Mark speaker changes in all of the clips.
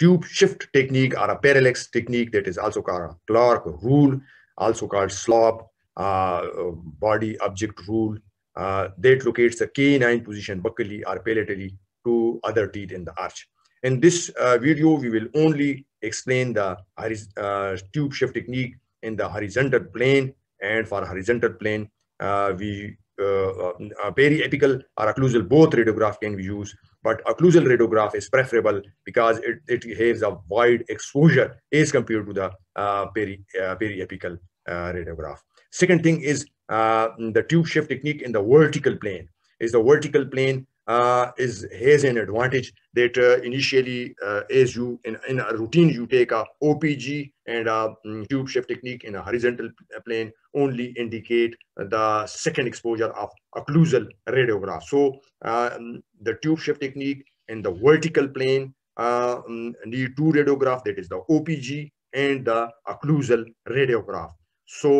Speaker 1: tube shift technique or a parallax technique that is also called Clark rule, also called SLOP, uh, uh, body object rule, uh, that locates the canine position buccally or palatally to other teeth in the arch. In this uh, video, we will only explain the uh, tube shift technique in the horizontal plane and for horizontal plane, uh, we periapical uh, uh, or occlusal, both radiograph can be used, but occlusal radiograph is preferable because it, it has a wide exposure as compared to the uh, peri, uh, periapical radiograph. Second thing is the tube shift technique in the vertical plane. Is the vertical plane uh, is has an advantage that uh, initially uh, as you in, in a routine you take a OPG and a mm, tube shift technique in a horizontal uh, plane only indicate the second exposure of occlusal radiograph. So uh, mm, the tube shift technique in the vertical plane uh, mm, need two radiograph that is the OPG and the occlusal radiograph. So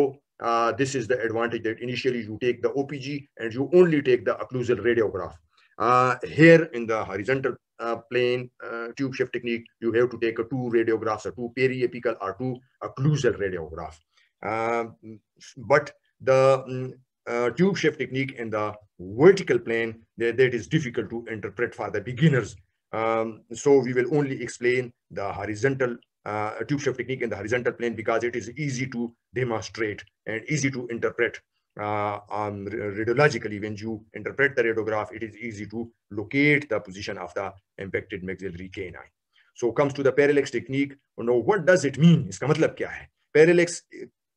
Speaker 1: this is the advantage that initially you take the OPG and you only take the occlusal radiograph. Uh, here in the horizontal uh, plane uh, tube shift technique, you have to take a two radiographs, a two periapical or two occlusal radiograph. Um, but the mm, tube shift technique in the vertical plane, that, that is difficult to interpret for the beginners. Um, so we will only explain the horizontal uh, tube shift technique in the horizontal plane because it is easy to demonstrate and easy to interpret uh, um, radiologically, when you interpret the radiograph, it is easy to locate the position of the impacted maxillary canine. So comes to the parallax technique. You know, what does it mean? Iska matlab kya hai? Parallax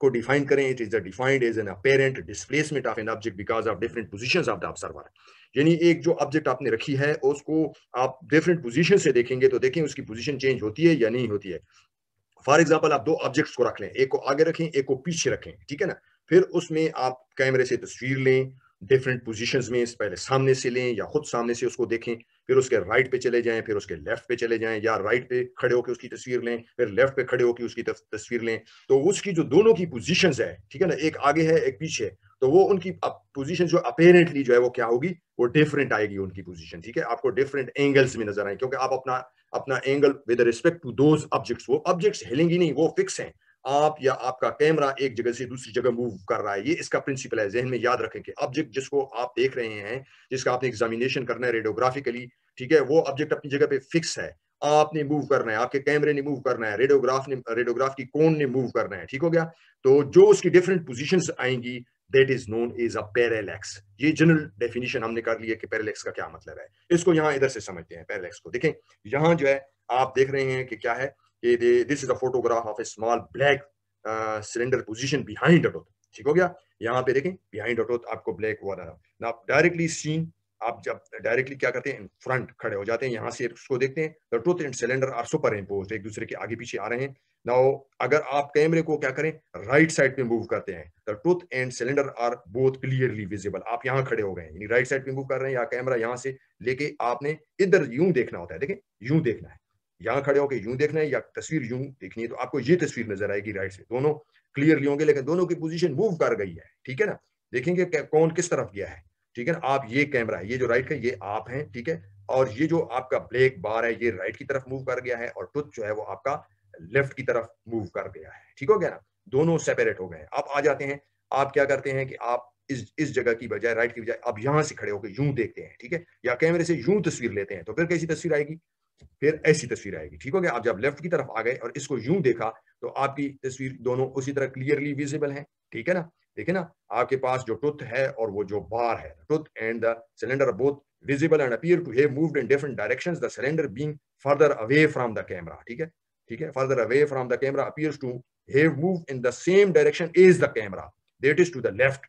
Speaker 1: ko define करें. It is a defined as an apparent displacement of an object because of different positions of the observer. यानी एक जो object आपने रखी है उसको आप different position से देखेंगे तो देखें उसकी पोजीशन चेंज होती है या नहीं होती है फॉर एग्जाम्पल आप दो ऑब्जेक्ट्स को रख लें एक को आगे रखें एक को पीछे रखें ठीक है ना फिर उसमें आप कैमरे से तस्वीर लें डिफरेंट पोजीशंस में पहले सामने से लें या खुद सामने से उसको देखें फिर उसके राइट पे चले जाएं फिर उसके लेफ्ट पे चले जाएं या राइट पे खड़े होकर उसकी तस्वीर लें फिर लेफ्ट पे खड़े होकर उसकी तस्वीर लें तो उसकी जो दोनों की पोजिशन है ठीक है ना एक आगे है एक पीछे तो वो उनकी पोजीशन जो अपेरेंटली जो है वो क्या होगी वो डिफरेंट आएगी उनकी पोजीशन ठीक है आपको डिफरेंट एंगल्स में नजर आए क्योंकि आप अपना अपना angle with respect to those objects वो ऑब्जेक्ट्स हिलेंगी नहीं वो फिक्स हैं आप या आपका कैमरा एक जगह से दूसरी जगह मूव कर रहा है ये इसका प्रिंसिपल है जहन में याद रखें कि ऑब्जेक्ट जिसको आप देख रहे हैं जिसका आपने एग्जामिनेशन करना है रेडियोग्राफिकली ठीक है वो ऑब्जेक्ट अपनी जगह पे फिक्स है आपने मूव करना है आपके कैमरे ने मूव करना है रेडियोग्राफ ने रेडियोग्राफ की कौन ने मूव करना है ठीक हो गया तो जो उसकी डिफरेंट पोजिशन आएंगी that is known as a parallax ये जनरल डेफिनेशन हमने कर लिया कि पैरेलैक्स का क्या मतलब है इसको यहाँ इधर से समझते हैं पैरेलैक्स को देखें यहाँ जो है आप देख रहे हैं कि क्या है कि this is a photograph of a small black cylinder position behind a tooth ठीक हो गया यहाँ पे देखें बिहाइंड अटोथ आपको ब्लैक हुआ रहा ना डायरेक्टली सीन आप जब डायरेक्टली क्या करते हैं इन फ्रंट खड़े हो जाते हैं यहाँ से उसको देखते हैं द ट्रूथ and cylinder are superimpose एक दूसरे के आगे पीछे आ रहे हैं ना अगर आप कैमरे को क्या करें राइट साइड पे मूव करते हैं द ट्रूथ and cylinder are both clearly visible आप यहाँ खड़े हो गए यानी राइट साइड पे मूव कर रहे हैं या कैमरा यहाँ से लेके आपने इधर यूं देखना होता है देखें यूं देखना है यहाँ खड़े होकर यूं देखना है या तस्वीर यूं देखनी है तो आपको ये तस्वीर नजर आएगी राइट से दोनों क्लियरली होंगे लेकिन दोनों की पोजिशन मूव कर गई है ठीक है ना देखेंगे कौन किस तरफ गया है ठीक है ना आप ये कैमरा है ये जो राइट का ये आप हैं ठीक है और ये जो आपका ब्लैक बार है ये राइट की तरफ मूव कर गया है और टुथ जो है वो आपका लेफ्ट की तरफ मूव कर गया है ठीक हो गया ना दोनों सेपरेट हो गए हैं आप आ जाते हैं आप क्या करते हैं कि आप इस इस जगह की बजाय राइट की बजाय आप यहां से खड़े होकर यूं देखते हैं ठीक है या कैमरे से यूं तस्वीर लेते हैं तो फिर कैसी तस्वीर आएगी फिर ऐसी तस्वीर आएगी ठीक हो गया आप जब लेफ्ट की तरफ आ गए और इसको यूं देखा तो आपकी तस्वीर दोनों उसी तरह क्लियरली विजिबल है ठीक है ना देखिए ना आपके पास जो टुथ है और वो जो बार है tooth and the cylinder both visible and appear to have moved in different directions the cylinder being further away from the camera ठीक है ठीक है further away from the camera appears to have moved in the same direction is the camera that is to the left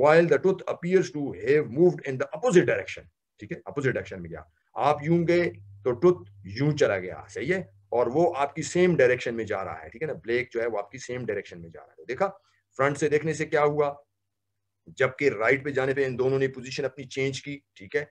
Speaker 1: while the tooth appears to have moved in the opposite direction ठीक है opposite direction में गया आप यूं गए तो tooth यूं चला गया सही है और वो आपकी सेम डायरेक्शन में जा रहा है ठीक है ना ब्लेक जो है वो आपकी सेम डायरेक्शन में जा रहा है तो देखा फ्रंट से देखने से क्या हुआ जबकि राइट पे जाने पे इन दोनों ने पोजीशन अपनी चेंज की ठीक है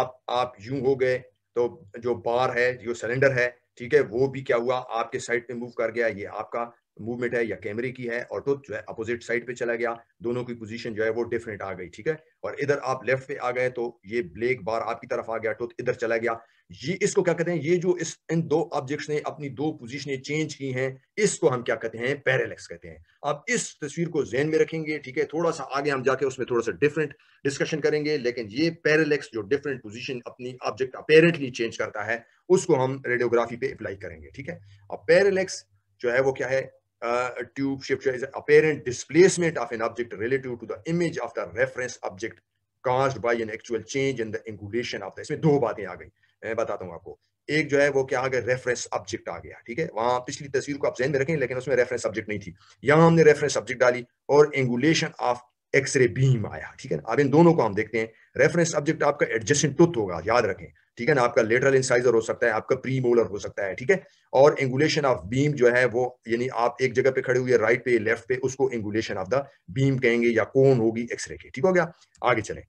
Speaker 1: आप आप यूं हो गए तो जो बार है जो सिलेंडर है ठीक है वो भी क्या हुआ आपके साइड पे मूव कर गया ये आपका मूवमेंट है या कैमरे की है और तो जो है अपोजिट साइड पे चला गया दोनों की पोजीशन जो है वो डिफरेंट आ गई ठीक है और इधर आप लेफ्ट पे आ गए तो ये ब्लैक बार आपकी तरफ आ गया तो इधर चला गया ये इसको क्या कहते हैं ये जो इस इन दो ऑब्जेक्ट्स ने अपनी दो पोजीशनें चेंज की हैं इसको हम क्या कहते हैं पैरेलेक्स कहते हैं आप इस तस्वीर को जेन में रखेंगे ठीक है थोड़ा सा आगे हम जाके उसमें थोड़ा सा डिफरेंट डिस्कशन करेंगे लेकिन ये पैरेलेक्स जो डिफरेंट पोजिशन अपनी ऑब्जेक्ट अपेरेंटली चेंज करता है उसको हम रेडियोग्राफी पे अप्लाई करेंगे ठीक है अब पैरेलेक्स जो है वो क्या है uh, tube shifter is an apparent displacement of an object relative to the image of the reference object caused by an actual change in the angulation of the isme do baatein aa gayi main batata hu aapko एक जो है वो क्या आ गया reference subject आ गया ठीक है वहां पिछली तस्वीर को आप जहन में रखें लेकिन उसमें रेफरेंस सब्जेक्ट नहीं थी यहां हमने रेफरेंस सब्जेक्ट डाली और एंगुलेशन ऑफ एक्सरे बीम आया ठीक है अब इन दोनों को हम देखते हैं रेफरेंस सब्जेक्ट आपका एडजस्टिंग टूथ होगा याद रखें ठीक है ना आपका लेटरल इंसाइजर हो सकता है आपका प्री मोलर हो सकता है ठीक है और एंगुलेशन ऑफ बीम जो है वो यानी आप एक जगह पे खड़े हुए राइट पे लेफ्ट पे उसको एंगुलेशन ऑफ द बीम कहेंगे या कौन होगी एक्सरे के ठीक हो गया आगे चले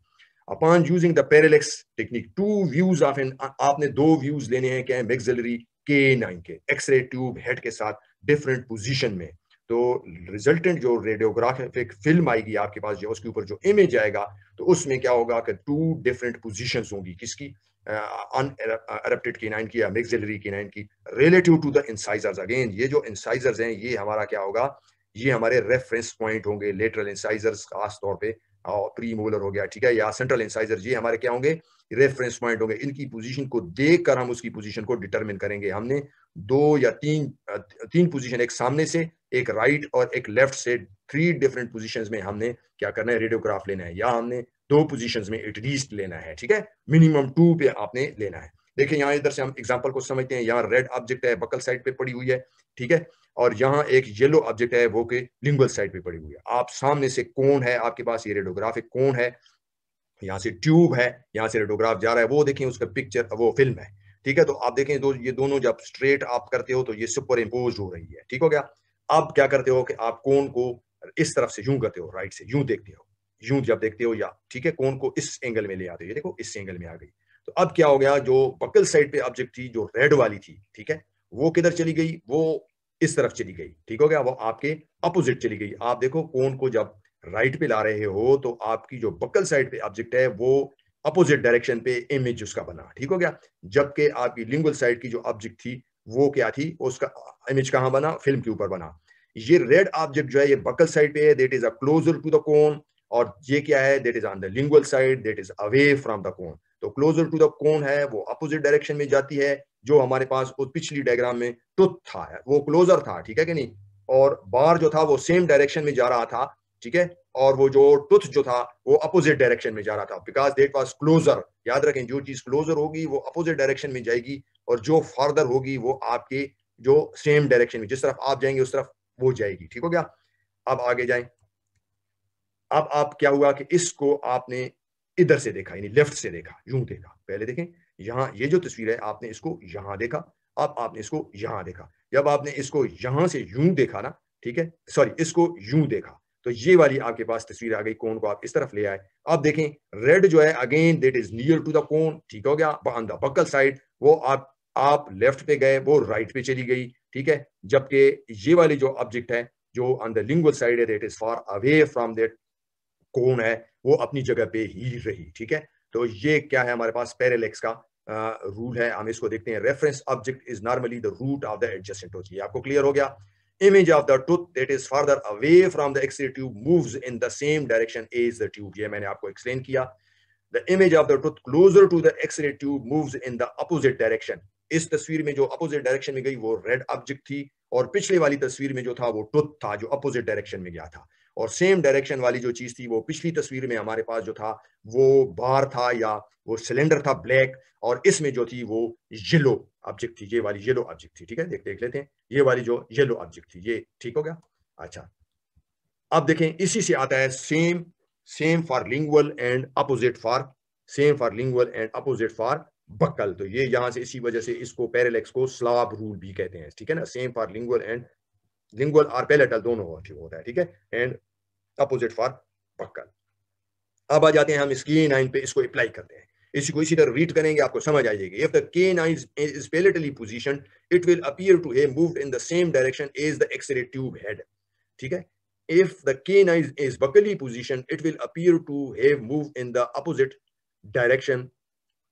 Speaker 1: upon using the parallax technique two views of an आपने दो व्यूज लेने हैं क्या है मेक्सिलरी के नाइन के एक्सरे ट्यूब हेड के साथ डिफरेंट पोजिशन में तो रिजल्टेंट जो रेडियोग्राफिक फिल्म आएगी आपके पास जो उसके ऊपर जो इमेज आएगा तो उसमें क्या होगा कि टू डिफरेंट पोजीशंस होंगी किसकी अन uh, केनाइन की या केनाइन की relative to the incisors again ये जो इंसाइजर्स हैं ये हमारा क्या होगा ये हमारे रेफरेंस पॉइंट होंगे लेटरल इंसाइजर्स खास तौर पे और प्री मोलर हो गया ठीक है या सेंट्रल इंसाइजर ये हमारे क्या होंगे रेफरेंस पॉइंट होंगे इनकी पोजीशन को देख कर हम उसकी पोजीशन को डिटरमिन करेंगे हमने दो या तीन तीन पोजीशन एक सामने से एक राइट और एक लेफ्ट से थ्री डिफरेंट पोजीशंस में हमने क्या करना है रेडियोग्राफ लेना है या हमने दो पोजीशंस में एटलीस्ट लेना है ठीक है मिनिमम टू पे आपने लेना है देखिए यहाँ इधर से हम एग्जाम्पल को समझते हैं यहाँ रेड ऑब्जेक्ट है बकल साइड पे पड़ी हुई है ठीक है और यहाँ एक येलो ऑब्जेक्ट है वो के लिंगल साइड पे पड़ी हुई है आप सामने से कौन है आपके पास ये रेडियोग्राफिक कौन है यहाँ से ट्यूब है यहाँ से रेडियोग्राफ जा रहा है वो देखें उसका पिक्चर वो फिल्म है ठीक है तो आप देखें दो ये दोनों जब स्ट्रेट आप करते हो तो ये सुपर इम्पोज हो रही है ठीक हो गया आप क्या करते हो कि आप कौन को इस तरफ से यूं करते हो राइट से यूं देखते हो यूं जब देखते हो या ठीक है कौन को इस एंगल में ले आते हो ये देखो इस एंगल में आ गई तो अब क्या हो गया जो बकल साइड पे ऑब्जेक्ट थी जो रेड वाली थी ठीक है वो किधर चली गई वो इस तरफ चली गई ठीक हो गया वो आपके अपोजिट चली गई आप देखो कौन को जब राइट पे ला रहे हो तो आपकी जो बकल साइड पे ऑब्जेक्ट है वो अपोजिट डायरेक्शन पे इमेज उसका बना ठीक हो गया जबकि आपकी लिंगुअल साइड की जो ऑब्जेक्ट थी वो क्या थी उसका इमेज कहाँ बना फिल्म के ऊपर बना ये रेड ऑब्जेक्ट जो है ये बकल साइड पे है that is a closer to the cone और ये क्या है that is on the lingual side that is away from the cone तो क्लोजर टू द कोन है वो अपोजिट डायरेक्शन में जाती है जो हमारे पास उस पिछली डायग्राम में टुथ था वो क्लोजर था ठीक है कि नहीं और बार जो था वो सेम डायरेक्शन में जा रहा था ठीक है और वो जो टुथ जो था वो अपोजिट डायरेक्शन में जा रहा था बिकॉज देट वॉज क्लोजर याद रखें जो चीज क्लोजर होगी वो अपोजिट डायरेक्शन में जाएगी और जो फर्दर होगी वो आपके जो सेम डायरेक्शन में जिस तरफ आप जाएंगे उस तरफ वो जाएगी ठीक हो गया अब आगे जाए अब आप क्या हुआ कि इसको आपने इधर से देखा यानी लेफ्ट से देखा यूं देखा पहले देखें यहां ये जो तस्वीर है आपने इसको यहां देखा अब आपने इसको यहां देखा जब आपने इसको यहां से यूं देखा ना ठीक है सॉरी इसको यूं देखा तो ये वाली आपके पास तस्वीर आ गई कोन को आप इस तरफ ले आए अब देखें रेड जो है again that is near to the cone ठीक हो गया ऑन द बकल साइड वो आप आप लेफ्ट पे गए वो राइट पे चली गई ठीक है जबकि ये वाली जो ऑब्जेक्ट है जो ऑन द लिंग साइड है that is far away from that cone है वो अपनी जगह पे ही रही ठीक है तो ये क्या है हमारे पास पैरेलेक्स का रूल है हम इसको देखते हैं reference object is normally the root of the adjacent हो आपको क्लियर हो गया image of the tooth that is farther away from the X-ray tube move in the same direction as the tube ये मैंने आपको एक्सप्लेन किया the image of the tooth closer to the X-ray tube move in the opposite direction इस तस्वीर में जो opposite direction में गई वो रेड ऑब्जेक्ट थी और पिछले वाली तस्वीर में जो था वो टुथ था जो अपोजिट डायरेक्शन में गया था और सेम डायरेक्शन वाली जो चीज थी वो पिछली तस्वीर में हमारे पास जो था वो बार था या वो सिलेंडर था ब्लैक और इसमें जो थी वो येलो ऑब्जेक्ट थी ये वाली येलो ऑब्जेक्ट थी ठीक है देख देख लेते हैं ये वाली जो येलो ऑब्जेक्ट थी ये ठीक हो गया अच्छा अब देखें इसी से आता है same same for lingual and opposite for same for lingual and opposite for buccal तो ये यहां से इसी वजह से इसको पैरेलेक्स को स्लाब रूल भी कहते हैं ठीक है ना same for lingual and lingual और पेलेटल दोनों होता है ठीक है एंड अपोजिट फॉर बक्कल अब आ जाते हैं हम इस नाइन पे इसको अप्लाई करते हैं इसी को इसी तरह रीड करेंगे आपको समझ आ जाएगी if the canine is palatally position it will appear to have move in the same direction as the X-ray tube head ठीक है if the canine is, is buccally position it will appear to have moved in the opposite direction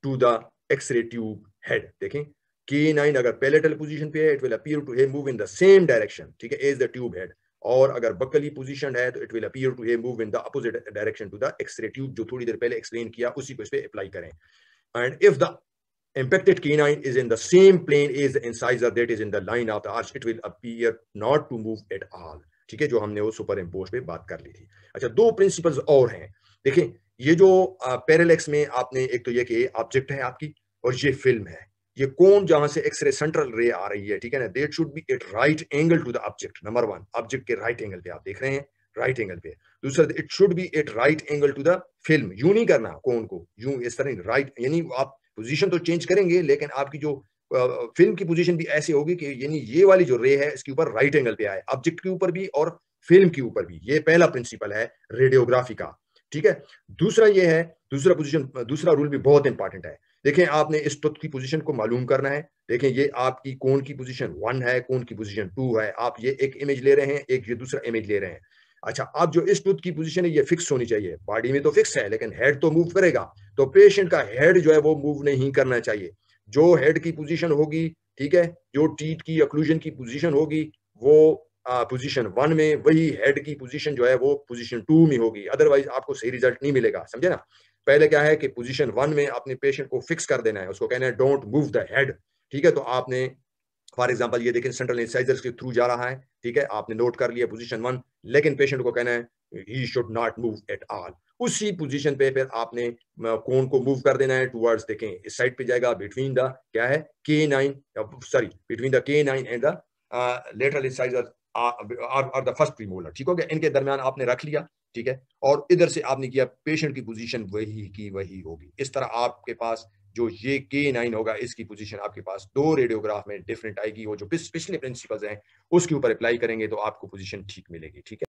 Speaker 1: to the X-ray tube head देखें canine अगर palatal position पे है it will appear to him move in the same direction ठीक है as the tube head और अगर Buckley position है तो it will appear to him move in the opposite direction to the X-ray tube जो थोड़ी देर पहले एक्सप्लेन किया उसी को इस पर अप्लाई करें and if the impacted canine is in the same plane as the incisor that is in the line of the arch it will appear not to move at all ठीक है जो हमने वो सुपर इम्पोज पे बात कर ली थी अच्छा दो प्रिंसिपल्स और हैं देखें ये जो पैरेलेक्स में आपने एक तो ये कि ऑब्जेक्ट है आपकी और ये फिल्म है ये कौन जहां से एक्सरे सेंट्रल रे आ रही है ठीक है ना that should be at right angle to the object number one object के राइट एंगल पे आप देख रहे हैं राइट एंगल पे दूसरा it should be at right angle to the film you नहीं करना कौन को यू इस तरह राइट यानी आप पोजिशन तो चेंज करेंगे लेकिन आपकी जो फिल्म की पोजीशन भी ऐसी होगी कि यानी ये वाली जो रे है इसके ऊपर राइट एंगल पे आए ऑब्जेक्ट के ऊपर भी और फिल्म के ऊपर भी ये पहला प्रिंसिपल है रेडियोग्राफी का ठीक है दूसरा ये है दूसरा पोजीशन दूसरा रूल भी बहुत इंपॉर्टेंट है देखें आपने इस तत्व की पोजीशन को मालूम करना है देखें ये आपकी कोण की पोजीशन वन है कोण की पोजीशन टू है आप ये एक इमेज ले रहे हैं एक ये दूसरा इमेज ले रहे हैं अच्छा आप जो इस टूथ की पोजीशन है ये फिक्स होनी चाहिए बॉडी में तो फिक्स है लेकिन हेड तो मूव करेगा तो पेशेंट का हेड जो है वो मूव नहीं करना चाहिए जो हेड की पोजीशन होगी ठीक है जो टीथ की अक्लूजन की पोजीशन होगी वो पोजीशन वन में वही हेड की पोजीशन जो है वो पोजीशन टू में होगी अदरवाइज आपको सही रिजल्ट नहीं मिलेगा समझे ना पहले क्या है कि पोजीशन वन में अपने पेशेंट को फिक्स कर देना है उसको कहना है डोंट मूव द हेड ठीक है तो आपने फॉर एग्जांपल ये देखें सेंट्रल इंसाइजर्स के थ्रू जा रहा है ठीक है आपने नोट कर लिया पोजिशन वन लेकिन पेशेंट को कहना है he should not move at all उसी पोजिशन पे फिर आपने कोन को मूव कर देना है टूवर्ड्स देखें इस साइड पे जाएगा बिटवीन द क्या है के sorry between the canine the lateral incisor or the first premolar ठीक हो गया इनके दरमियान आपने रख लिया ठीक है और इधर से आपने किया पेशेंट की पोजीशन वही की वही होगी इस तरह आपके पास जो ये के नाइन होगा इसकी पोजीशन आपके पास दो रेडियोग्राफ में डिफरेंट आएगी वो जो पिछले प्रिंसिपल्स हैं उसके ऊपर अप्लाई करेंगे तो आपको पोजीशन ठीक मिलेगी ठीक है